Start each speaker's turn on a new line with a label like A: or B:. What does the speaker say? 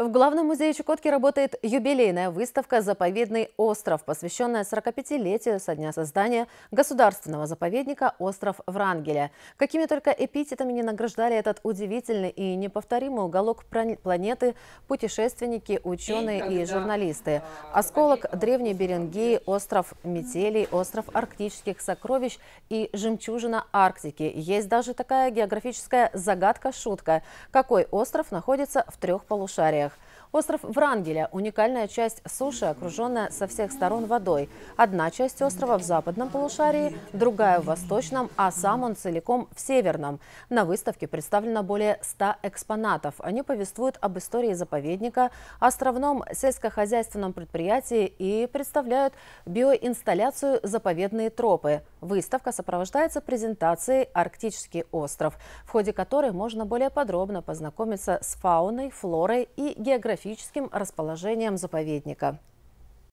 A: В Главном музее Чукотки работает юбилейная выставка «Заповедный остров», посвященная 45-летию со дня создания государственного заповедника «Остров Врангеля». Какими только эпитетами не награждали этот удивительный и неповторимый уголок планеты путешественники, ученые и журналисты. А, Осколок древней Берингии, остров Метелий, остров арктических сокровищ и жемчужина Арктики. Есть даже такая географическая загадка-шутка, какой остров находится в трех полушариях. Остров Врангеля – уникальная часть суши, окруженная со всех сторон водой. Одна часть острова в западном полушарии, другая в восточном, а сам он целиком в северном. На выставке представлено более 100 экспонатов. Они повествуют об истории заповедника, островном сельскохозяйственном предприятии и представляют биоинсталляцию «Заповедные тропы». Выставка сопровождается презентацией «Арктический остров», в ходе которой можно более подробно познакомиться с фауной, флорой и географическим расположением заповедника.